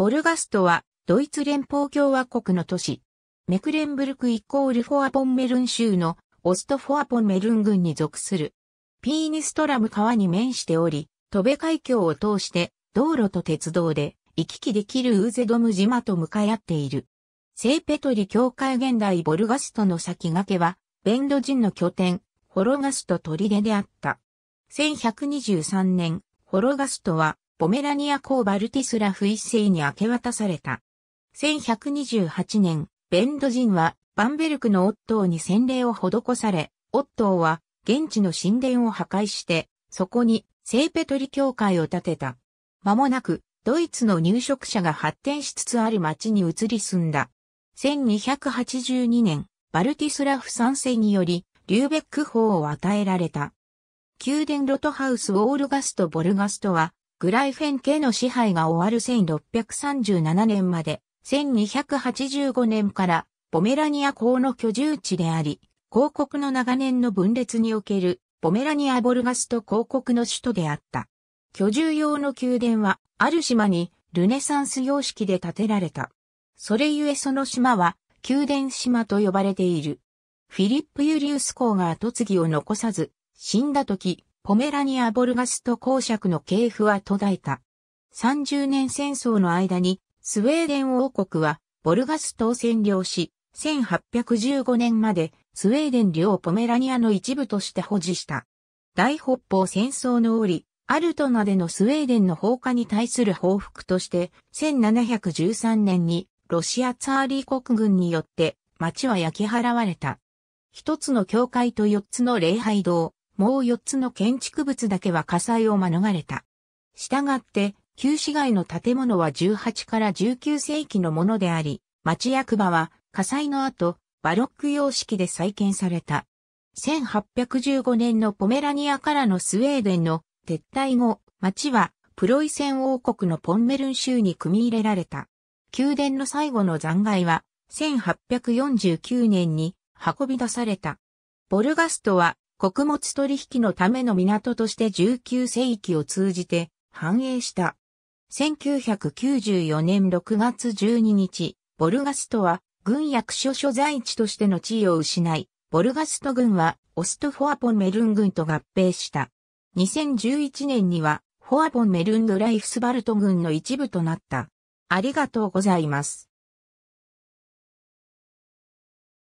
ボルガストは、ドイツ連邦共和国の都市。メクレンブルクイコールフォアポンメルン州のオストフォアポンメルン郡に属する。ピーニストラム川に面しており、トベ海峡を通して道路と鉄道で行き来できるウーゼドム島と向かい合っている。聖ペトリ教会現代ボルガストの先駆けは、ベンド人の拠点、ホロガスト砦であった。1123年、ホロガストはポメラニア公バルティスラフ一世に明け渡された。1128年、ベンド人はバンベルクのオットーに洗礼を施され、オットーは現地の神殿を破壊して、そこに聖ペトリ教会を建てた。間もなく、ドイツの入植者が発展しつつある町に移り住んだ。1282年、バルティスラフ三世により、リューベック法を与えられた。宮殿ロトハウス・オールガスト・ボルガストは、グライフェン家の支配が終わる1637年まで、1285年からポメラニア公の居住地であり、広告の長年の分裂におけるポメラニア・ボルガスト広告の首都であった。居住用の宮殿は、ある島にルネサンス様式で建てられた。それゆえその島は、宮殿島と呼ばれている。フィリップ・ユリウス公が跡継ぎを残さず、死んだ時、ポメラニア・ボルガスト公爵の系譜は途絶えた。30年戦争の間に、スウェーデン王国は、ボルガストを占領し、1815年まで、スウェーデン領ポメラニアの一部として保持した。大北方戦争の折、アルトナでのスウェーデンの放火に対する報復として、1713年にロシアツァーリー国軍によって町は焼き払われた。一つの教会と四つの礼拝堂、もう4つの建築物だけは火災を免れた。したがって、旧市街の建物は18から19世紀のものであり、町役場は火災の後、バロック様式で再建された。1815年のポメラニアからのスウェーデンの撤退後、町はプロイセン王国のポンメルン州に組み入れられた。宮殿の最後の残骸は1849年に運び出された。ボルガストは穀物取引のための港として19世紀を通じて繁栄した。1994年6月12日、ボルガストは軍役所所在地としての地位を失い、ボルガスト軍はオストフォアポンメルン軍と合併した。2011年にはフォアポンメルンドライフスバルト軍の一部となった。ありがとうございます。